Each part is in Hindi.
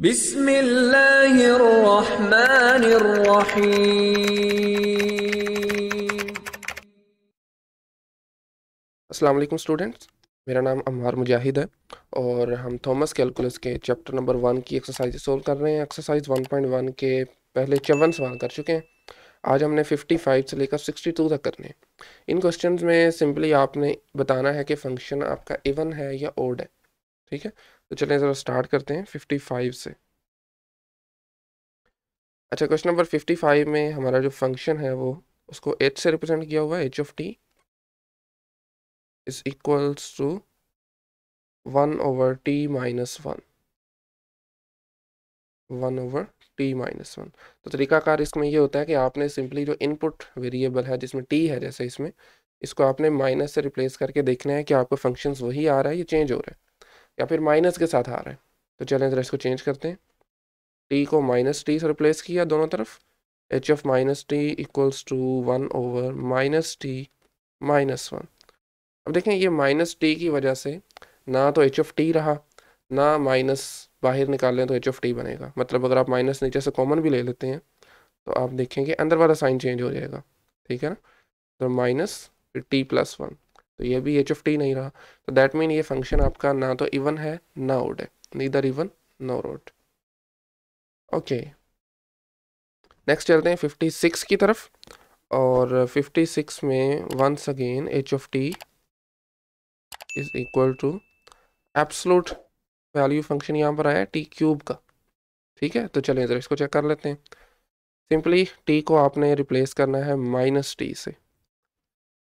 बिस्मिल्लाहिर्रहमानिर्रहीम स्टूडेंट्स मेरा नाम अम्हार मुजाहिद है और हम थॉमस कैलकुलस के चैप्टर नंबर वन की एक्सरसाइज सोल्व कर रहे हैं एक्सरसाइज वन पॉइंट वन के पहले चौवन सवाल कर चुके हैं आज हमने फिफ्टी फाइव से लेकर सिक्सटी टू तक करने हैं इन क्वेश्चन में सिंपली आपने बताना है कि फंक्शन आपका इवन है या ओड है ठीक है तो चलें ज़रा स्टार्ट करते हैं फिफ्टी फाइव से अच्छा क्वेश्चन नंबर फिफ्टी फाइव में हमारा जो फंक्शन है वो उसको एच से रिप्रेजेंट किया हुआ है H of T is equals to one over T minus one one over T minus one तो तरीकाकार इसमें ये होता है कि आपने सिंपली जो इनपुट वेरिएबल है जिसमें टी है जैसे इसमें इसको आपने माइनस से रिप्लेस करके देखना है कि आपको फंक्शंस वही आ रहा है या चेंज हो रहा है या फिर माइनस के साथ आ रहा है तो चलें जरा इसको चेंज करते हैं टी को माइनस टी से रिप्लेस किया दोनों तरफ H of minus T equals to one over minus T minus one अब देखें ये माइनस टी की वजह से ना तो एच ऑफ टी रहा ना माइनस बाहर निकाल लें तो एच ऑफ टी बनेगा मतलब अगर आप माइनस नीचे से कॉमन भी ले लेते हैं तो आप देखेंगे अंदर वाला साइन चेंज हो जाएगा ठीक है ना तो माइनस टी प्लस वन तो ये भी एच ऑफ टी नहीं रहा तो दैट मीन ये फंक्शन आपका ना तो इवन है ना ओड है neither even nor odd okay next चलते हैं फिफ्टी सिक्स की तरफ और फिफ्टी सिक्स में once again H of T is equal to absolute value function यहाँ पर आया टी क्यूब का ठीक है तो चलिए जरा इसको चेक कर लेते हैं सिंपली टी को आपने रिप्लेस करना है माइनस टी से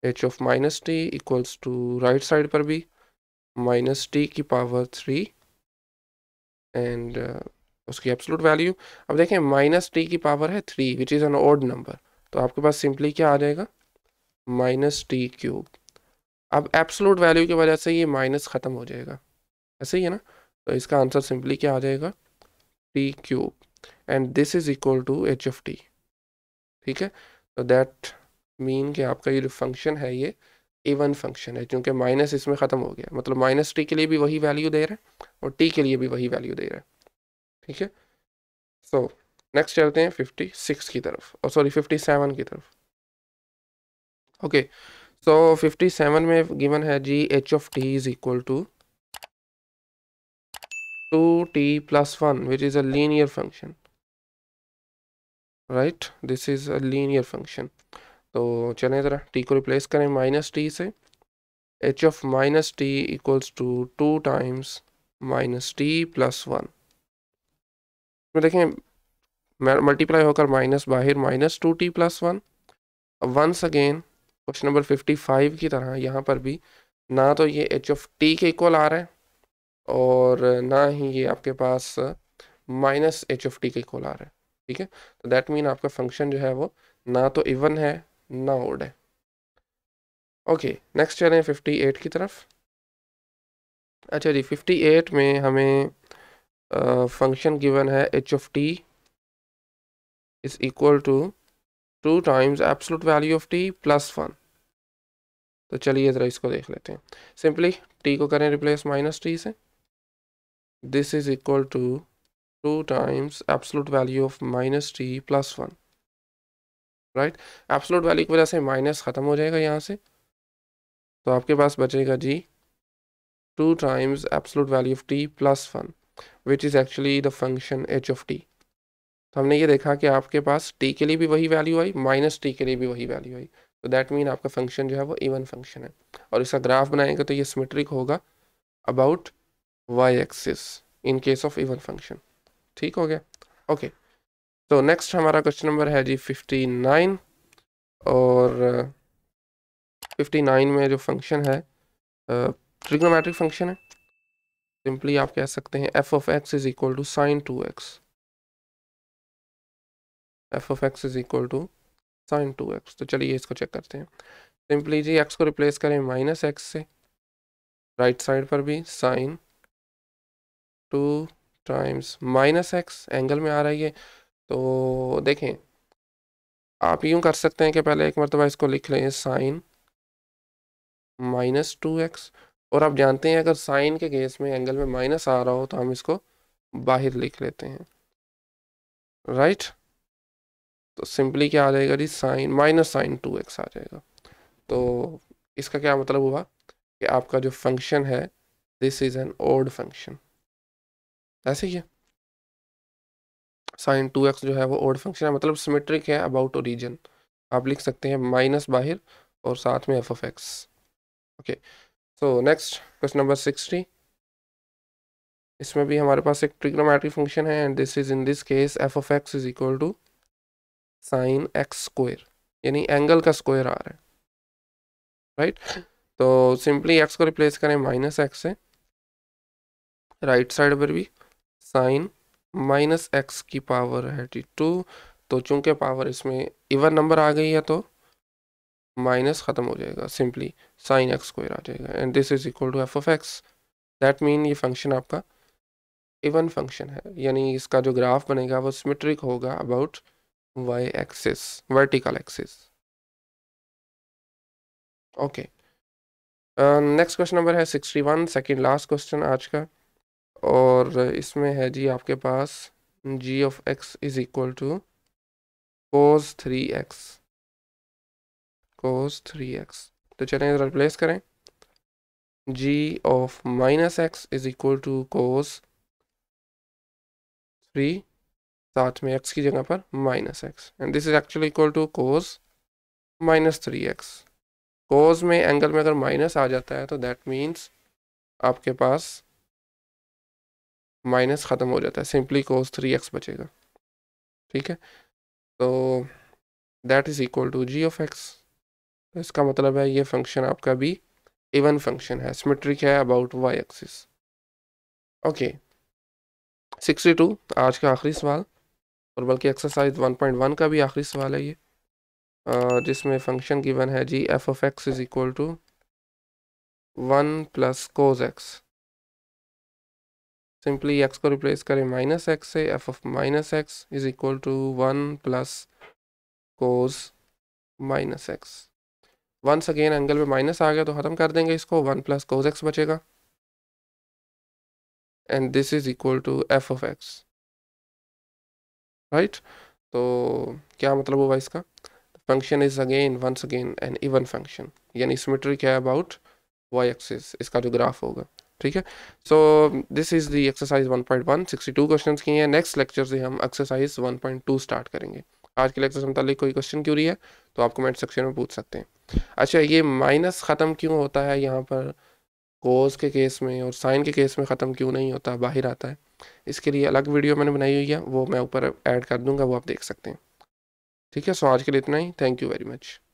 H of minus T equals to right side पर भी माइनस टी की पावर थ्री एंड उसकी एब्सोलूट वैल्यू अब देखें माइनस टी की पावर है three which is an odd number तो आपके पास सिंपली क्या आ जाएगा माइनस टी क्यूब अब एब्सोलूट वैल्यू की वजह से ये माइनस ख़त्म हो जाएगा ऐसे ही है ना तो इसका आंसर सिंपली क्या आ जाएगा T cube and this is equal to H of T ठीक है तो दैट मीन कि आपका ये जो फंक्शन है ये ए वन फंक्शन है क्योंकि माइनस इसमें ख़त्म हो गया मतलब माइनस टी के लिए भी वही वैल्यू दे रहा है और टी के लिए भी वही वैल्यू दे रहा है ठीक है सो नेक्स्ट चलते हैं फिफ्टी सिक्स की तरफ और सॉरी फिफ्टी सेवन की तरफ ओके सो फिफ्टी सेवन में गिवन है जी H of T is equal to two T plus one which is a linear function right this is a linear function तो चलें ज़रा टी को रिप्लेस करें माइनस टी से H of minus T equals to two times minus T plus one इसमें देखें मल्टीप्लाई होकर माइनस बाहर minus two T plus one once again question number fifty five की तरह यहाँ पर भी ना तो ये एच ऑफ टी के इक्वल आ रहा है और ना ही ये आपके पास माइनस एच ऑफ टी के इक्वल आ रहा है ठीक है तो दैट मीन आपका फंक्शन जो है वो ना तो इवन है ना उड़े ओके नेक्स्ट चलें फिफ्टी एट की तरफ अच्छा जी फिफ्टी एट में हमें फंक्शन गिवन है H of T is equal to two times absolute value of T plus one तो चलिए ज़रा इसको देख लेते हैं सिंपली टी को करें रिप्लेस माइनस टी से this is equal to two times absolute value of minus T plus one right absolute value की वजह से माइनस ख़त्म हो जाएगा यहाँ से तो आपके पास बचेगा जी two times absolute value of T plus one which is actually the function H of T तो हमने ये देखा कि आपके पास टी के लिए भी वही वैल्यू आई माइनस टी के लिए भी वही वैल्यू आई तो दैट मीन आपका फंक्शन जो है वो इवन फंक्शन है और इसका ग्राफ बनाएंगे तो ये सिमेट्रिक होगा about Y axis in case of even function ठीक हो गया ओके okay. तो नेक्स्ट हमारा क्वेश्चन नंबर है जी फिफ्टी नाइन और फिफ्टी uh, नाइन में जो फंक्शन है ट्रिग्नोमेट्रिक uh, फंक्शन है सिंपली आप कह सकते हैं F of X is equal to sine two X F of X is equal to sine two X तो चलिए इसको चेक करते हैं सिंपली जी एक्स को रिप्लेस करें माइनस एक्स से राइट right साइड पर भी sine two times minus X angle में आ रही है तो देखें आप यूँ कर सकते हैं कि पहले एक मरतबा इसको लिख लें साइन माइनस टू एक्स और आप जानते हैं अगर साइन के केस में एंगल में माइनस आ रहा हो तो हम इसको बाहर लिख लेते हैं राइट तो सिंपली क्या आ जाएगा जी sine minus sine two X आ जाएगा तो इसका क्या मतलब हुआ कि आपका जो फंक्शन है this is an odd function ऐसे ही है साइन टू एक्स जो है वो ओड फंक्शन है मतलब सिमेट्रिक है अबाउट ओरिजिन आप लिख सकते हैं माइनस बाहर और साथ में F of X okay so next question number sixty इसमें भी हमारे पास एक ट्रिग्नोमेट्री फंक्शन है and this is in this case F of X is equal to sine X square यानी एंगल का स्क्वायर आ रहा है राइट right? तो सिंपली एक्स को रिप्लेस करें माइनस एक्स से राइट साइड पर भी साइन माइनस एक्स की पावर है टी टू तो चूंकि पावर इसमें इवन नंबर आ गई है तो माइनस ख़त्म हो जाएगा सिंपली साइन एक्स स्क्वायर आ जाएगा and this is equal to F of X that mean ये फंक्शन आपका इवन फंक्शन है यानी इसका जो ग्राफ बनेगा वो सिमेट्रिक होगा about Y axis vertical axis okay next question number है sixty one second last question आज का और इसमें है जी आपके पास G of X is equal to cos three X cos three X तो चलें रिप्लेस करें G of minus X is equal to cos three साथ में एक्स की जगह पर minus X and this is actually equal to cos minus three X cos में एंगल में अगर माइनस आ जाता है तो दैट मीन्स आपके पास माइनस ख़त्म हो जाता है सिंपली कोस थ्री एक्स बचेगा ठीक है तो that is equal to G of X तो इसका मतलब है ये फंक्शन आपका भी इवन फंक्शन है सिमेट्रिक है about Y axis okay sixty two आज का आखिरी सवाल और बल्कि एक्सरसाइज वन पॉइंट वन का भी आखिरी सवाल है ये जिसमें फंक्शन गिवन है जी F of X is equal to one plus cos X simply X को रिप्लेस करें माइनस एक्स से F of minus X is equal to one plus cos minus X once again angle में माइनस आ गया तो ख़त्म कर देंगे इसको वन प्लस कोज एक्स बचेगा and this is equal to F of X right तो क्या मतलब हुआ इसका function is again once again an even function यानी सिमेट्री क्या है अबाउट वाई एक्सिस इसका जो ग्राफ होगा ठीक है so this is the exercise 1.1 62 questions की हैं नेक्स्ट लेक्चर से हम एक्सरसाइज 1.2 स्टार्ट करेंगे आज के लेक्चर से मतलब कोई क्वेश्चन क्यों रही है तो आप कमेंट सेक्शन में पूछ सकते हैं अच्छा ये माइनस ख़त्म क्यों होता है यहाँ पर कोज के केस में और साइन के केस में ख़त्म क्यों नहीं होता बाहर आता है इसके लिए अलग वीडियो मैंने बनाई हुई है वो मैं ऊपर ऐड कर दूंगा वो आप देख सकते हैं ठीक है सो आज के लिए इतना ही थैंक यू वेरी मच